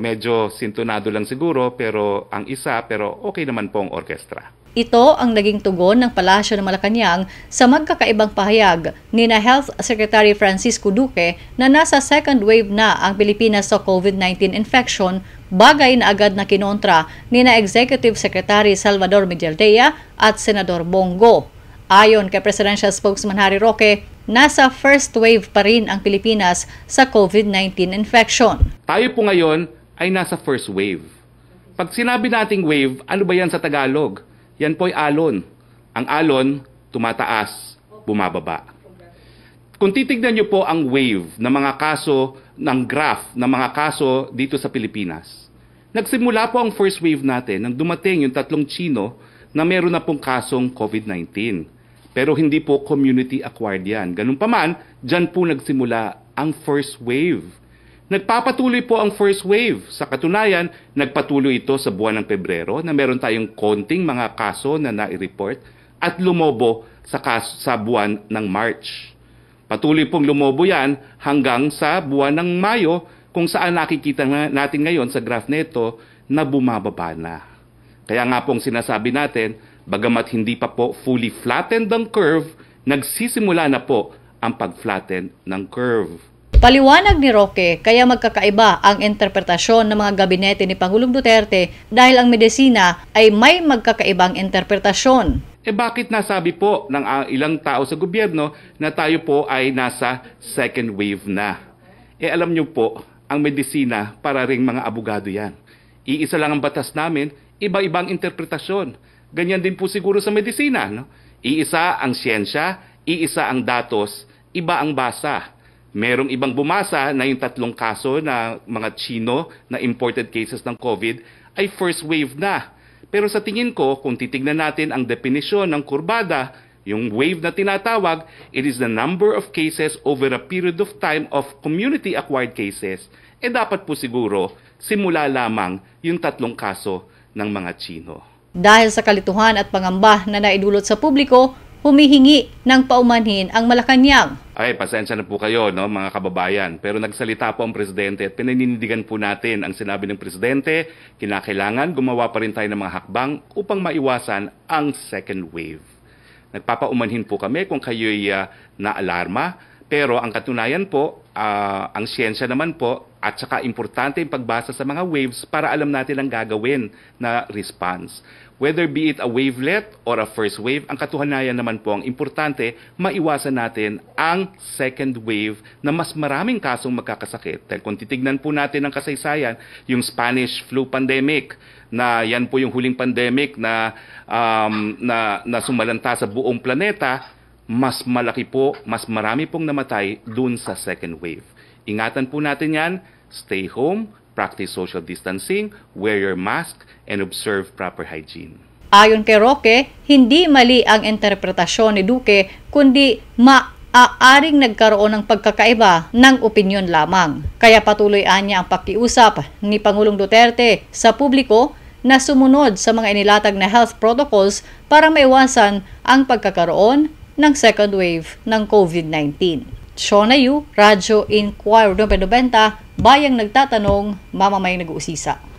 Medyo sintunado lang siguro pero ang isa pero okay naman po ang orkestra. Ito ang naging tugon ng Palasyo ng Malacanang sa magkakaibang pahayag ni na Health Secretary Francisco Duque na nasa second wave na ang Pilipinas sa COVID-19 infection, bagay na agad na kinontra ni na Executive Secretary Salvador Miguel Dea at Senador Bongo. Ayon kay Presidential Spokesman Harry Roque, nasa first wave pa rin ang Pilipinas sa COVID-19 infection. Tayo po ngayon ay nasa first wave. Pag sinabi nating wave, ano ba yan sa Tagalog? Yan po ay alon. Ang alon, tumataas, bumababa. Kung titignan nyo po ang wave ng mga kaso, ng graph ng mga kaso dito sa Pilipinas, nagsimula po ang first wave natin nang dumating yung tatlong Chino na meron na pong kasong COVID-19. Pero hindi po community acquired yan. Ganun pa man, dyan po nagsimula ang first wave Nagpapatuloy po ang first wave. Sa katunayan, nagpatuloy ito sa buwan ng Pebrero na meron tayong konting mga kaso na nai-report at lumobo sa, kaso, sa buwan ng March. Patuloy pong lumobo yan hanggang sa buwan ng Mayo kung saan nakikita na natin ngayon sa graph nito na bumababa na. Kaya nga pong sinasabi natin, bagamat hindi pa po fully flattened ang curve, nagsisimula na po ang pag-flatten ng curve. Paliwanag ni Roque, kaya magkakaiba ang interpretasyon ng mga gabinete ni Pangulong Duterte dahil ang medisina ay may magkakaibang interpretasyon. Eh bakit nasabi po ng uh, ilang tao sa gobyerno na tayo po ay nasa second wave na? Eh alam nyo po, ang medisina para ring mga abogado yan. Iisa lang ang batas namin, iba-ibang interpretasyon. Ganyan din po siguro sa medisina. No? Iisa ang siyensya, iisa ang datos, iba ang basa. Merong ibang bumasa na yung tatlong kaso na mga Chino na imported cases ng COVID ay first wave na. Pero sa tingin ko, kung titignan natin ang definisyon ng kurbada, yung wave na tinatawag, it is the number of cases over a period of time of community-acquired cases. Eh dapat po siguro, simula lamang yung tatlong kaso ng mga Chino. Dahil sa kalituhan at pangamba na naidulot sa publiko, humihingi ng paumanhin ang Malacanang. Ay, pasensya na po kayo, no, mga kababayan. Pero nagsalita po ang presidente at pinaninindigan po natin ang sinabi ng presidente. Kinakailangan gumawa pa rin tayo ng mga hakbang upang maiwasan ang second wave. Nagpapaumanhin po kami kung kayo'y uh, naalarma. Pero ang katunayan po, uh, ang siyensya naman po, at saka importante yung pagbasa sa mga waves para alam natin ang gagawin na response. Whether be it a wavelet or a first wave, ang katuhanayan naman po ang importante, maiwasan natin ang second wave na mas maraming kasong magkakasakit. Dahil kung titignan po natin ang kasaysayan, yung Spanish flu pandemic, na yan po yung huling pandemic na, um, na, na sumalanta sa buong planeta, mas malaki po, mas marami pong namatay dun sa second wave. Ingatan po natin yan, stay home, practice social distancing, wear your mask, and observe proper hygiene. Ayon kay Roque, hindi mali ang interpretasyon ni Duque kundi maaaring nagkaroon ng pagkakaiba ng opinion lamang. Kaya patuloy niya ang pakiusap ni Pangulong Duterte sa publiko na sumunod sa mga inilatag na health protocols para maiwasan ang pagkakaroon ng second wave ng COVID-19. Shonayu, Radyo Inquirer 90, bayang nagtatanong, mamamayang nag-uusisa.